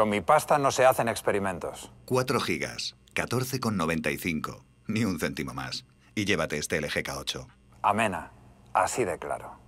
Con mi pasta no se hacen experimentos. 4 gigas, 14,95. Ni un céntimo más. Y llévate este LG k 8 Amena, así de claro.